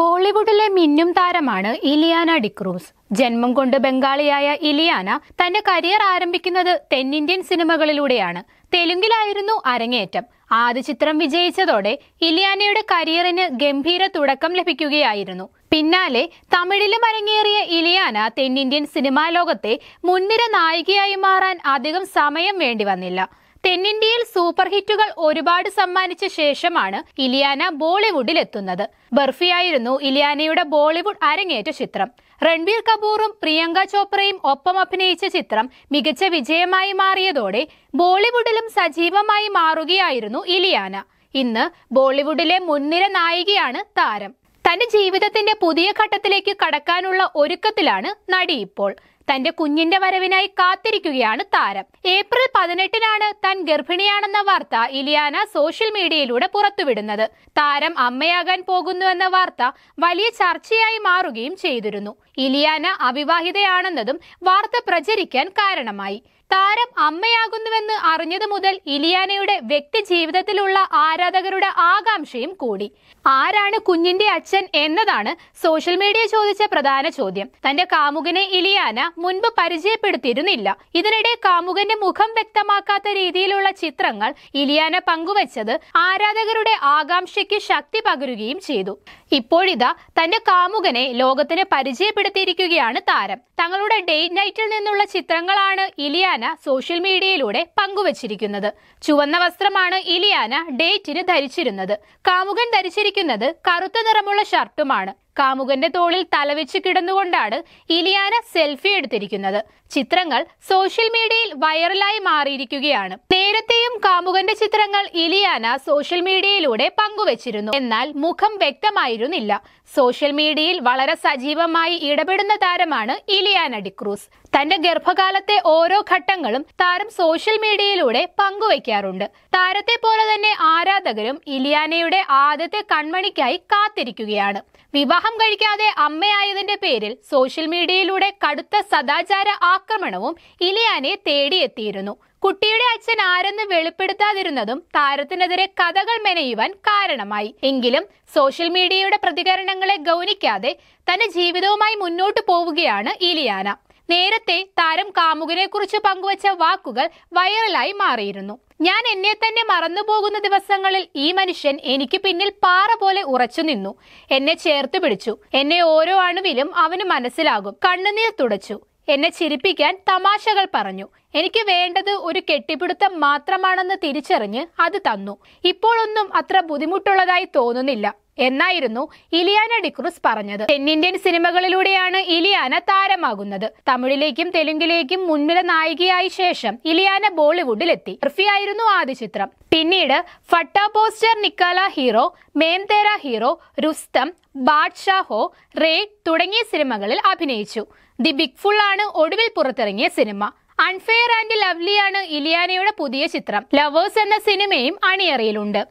ബോളിവുഡിലെ മിന്നും താരമാണ് ഇലിയാന ഡിക്രൂസ് ജന്മം കൊണ്ട് ബംഗാളിയായ ഇലിയാന തന്റെ കരിയർ ആരംഭിക്കുന്നത് തെന്നിന്ത്യൻ സിനിമകളിലൂടെയാണ് തെലുങ്കിലായിരുന്നു അരങ്ങേറ്റം ആദ്യ ചിത്രം വിജയിച്ചതോടെ ഇലിയാനയുടെ കരിയറിന് ഗംഭീര തുടക്കം ലഭിക്കുകയായിരുന്നു പിന്നാലെ തമിഴിലും അരങ്ങേറിയ ഇലിയാന തെന്നിന്ത്യൻ സിനിമാ ലോകത്തെ മുൻനിര നായികയായി മാറാൻ അധികം സമയം വേണ്ടി വന്നില്ല തെന്നിന്ത്യയിൽ സൂപ്പർ ഹിറ്റുകൾ ഒരുപാട് സമ്മാനിച്ച ശേഷമാണ് ഇലിയാന ബോളിവുഡിൽ എത്തുന്നത് ബർഫിയായിരുന്നു ഇലിയാനയുടെ ബോളിവുഡ് അരങ്ങേറ്റ ചിത്രം രൺബീർ കപൂറും പ്രിയങ്ക ചോപ്രയും ഒപ്പം അഭിനയിച്ച ചിത്രം മികച്ച വിജയമായി മാറിയതോടെ ബോളിവുഡിലും സജീവമായി മാറുകയായിരുന്നു ഇലിയാന ഇന്ന് ബോളിവുഡിലെ മുൻനിര നായികയാണ് താരം തന്റെ ജീവിതത്തിന്റെ പുതിയ ഘട്ടത്തിലേക്ക് കടക്കാനുള്ള ഒരുക്കത്തിലാണ് നടി ഇപ്പോൾ തന്റെ കുഞ്ഞിന്റെ വരവിനായി കാത്തിരിക്കുകയാണ് താരം ഏപ്രിൽ പതിനെട്ടിനാണ് താൻ ഗർഭിണിയാണെന്ന വാർത്ത ഇലിയാന സോഷ്യൽ മീഡിയയിലൂടെ പുറത്തുവിടുന്നത് താരം അമ്മയാകാൻ പോകുന്നു എന്ന വാർത്ത വലിയ ചർച്ചയായി മാറുകയും ചെയ്തിരുന്നു ഇലിയാന അവിവാഹിതയാണെന്നതും വാർത്ത പ്രചരിക്കാൻ കാരണമായി താരം അമ്മയാകുന്നുവെന്ന് അറിഞ്ഞതു മുതൽ ഇലിയാനയുടെ വ്യക്തി ജീവിതത്തിലുള്ള ആരാധകരുടെ ആകാംക്ഷയും കൂടി ആരാണ് കുഞ്ഞിന്റെ അച്ഛൻ എന്നതാണ് സോഷ്യൽ മീഡിയ ചോദിച്ച പ്രധാന ചോദ്യം തന്റെ കാമുകനെ ഇലിയാന മുൻപ് പരിചയപ്പെടുത്തിയിരുന്നില്ല ഇതിനിടെ കാമുകന്റെ മുഖം വ്യക്തമാക്കാത്ത രീതിയിലുള്ള ചിത്രങ്ങൾ ഇലിയാന പങ്കുവച്ചത് ആരാധകരുടെ ആകാംക്ഷയ്ക്ക് ശക്തി പകരുകയും ചെയ്തു ഇപ്പോഴിതാ തന്റെ കാമുകനെ ലോകത്തിന് പരിചയപ്പെടുത്തിയിരിക്കുകയാണ് താരം തങ്ങളുടെ ഡേറ്റ് നൈറ്റിൽ നിന്നുള്ള ചിത്രങ്ങളാണ് ഇലിയാന സോഷ്യൽ മീഡിയയിലൂടെ പങ്കു പങ്കുവച്ചിരിക്കുന്നത് ചുവന്ന വസ്ത്രമാണ് ഇലിയാന ഡേറ്റിന് ധരിച്ചിരുന്നത് കാമുകൻ ധരിച്ചിരിക്കുന്നത് കറുത്ത നിറമുള്ള ഷർട്ടുമാണ് കാമുകന്റെ തോളിൽ തലവെച്ച് കിടന്നുകൊണ്ടാണ് ഇലിയാന സെൽഫി എടുത്തിരിക്കുന്നത് ചിത്രങ്ങൾ സോഷ്യൽ മീഡിയയിൽ വൈറലായി മാറിയിരിക്കുകയാണ് നേരത്തെയും കാമുകന്റെ ചിത്രങ്ങൾ ഇലിയാന സോഷ്യൽ മീഡിയയിലൂടെ പങ്കുവച്ചിരുന്നു എന്നാൽ മുഖം വ്യക്തമായിരുന്നില്ല സോഷ്യൽ മീഡിയയിൽ വളരെ സജീവമായി ഇടപെടുന്ന താരമാണ് ഇലിയാന ഡിക്രൂസ് തന്റെ ഗർഭകാലത്തെ ഓരോ ഘട്ടങ്ങളും താരം സോഷ്യൽ മീഡിയയിലൂടെ പങ്കുവയ്ക്കാറുണ്ട് താരത്തെ പോലെ തന്നെ ആരാധകരും ഇലിയാനയുടെ ആദ്യത്തെ കൺമണിക്കായി കാത്തിരിക്കുകയാണ് വിവാഹ വിവാഹം കഴിക്കാതെ അമ്മയായതിന്റെ പേരിൽ സോഷ്യൽ മീഡിയയിലൂടെ കടുത്ത സദാചാര ആക്രമണവും ഇലിയാനെ തേടിയെത്തിയിരുന്നു കുട്ടിയുടെ അച്ഛൻ ആരെന്ന് വെളിപ്പെടുത്താതിരുന്നതും താരത്തിനെതിരെ കഥകൾ മെനയുവാൻ കാരണമായി എങ്കിലും സോഷ്യൽ മീഡിയയുടെ പ്രതികരണങ്ങളെ ഗൗനിക്കാതെ തന്റെ ജീവിതവുമായി മുന്നോട്ടു പോവുകയാണ് ഇലിയാന നേരത്തെ താരം കാമുകനെ കുറിച്ച് പങ്കുവച്ച വാക്കുകൾ വൈറലായി മാറിയിരുന്നു ഞാൻ എന്നെ തന്നെ മറന്നുപോകുന്ന ദിവസങ്ങളിൽ ഈ മനുഷ്യൻ എനിക്ക് പിന്നിൽ പാറ പോലെ ഉറച്ചു നിന്നു എന്നെ ചേർത്ത് പിടിച്ചു എന്നെ ഓരോ അണുവിലും അവന് മനസ്സിലാകും കണ്ണുനീർ തുടച്ചു എന്നെ ചിരിപ്പിക്കാൻ തമാശകൾ പറഞ്ഞു എനിക്ക് വേണ്ടത് ഒരു കെട്ടിപ്പിടുത്തം മാത്രമാണെന്ന് തിരിച്ചറിഞ്ഞ് അത് തന്നു ഇപ്പോഴൊന്നും അത്ര ബുദ്ധിമുട്ടുള്ളതായി തോന്നുന്നില്ല എന്നായിരുന്നു ഇലിയാന ഡിക്രൂസ് പറഞ്ഞത് തെന്നിന്ത്യൻ സിനിമകളിലൂടെയാണ് ഇലിയാന താരമാകുന്നത് തമിഴിലേക്കും തെലുങ്കിലേക്കും മുൻനിര നായികയായ ശേഷം ഇലിയാന ബോളിവുഡിലെത്തി ആയിരുന്നു ആദ്യ ചിത്രം പിന്നീട് ഫട്ട പോസ്റ്റർ നിക്കാല ഹീറോ മേംതേര ഹീറോ രുസ്തം ബാദ്ഷാഹോ റേ തുടങ്ങിയ സിനിമകളിൽ അഭിനയിച്ചു ദി ബിഗ് ഫുൾ ആണ് ഒടുവിൽ പുറത്തിറങ്ങിയ സിനിമ അൺഫെയർ ആൻഡ് ലവ്ലി ആണ് ഇലിയാനയുടെ പുതിയ ചിത്രം ലവേഴ്സ് എന്ന സിനിമയും അണിയറയിലുണ്ട്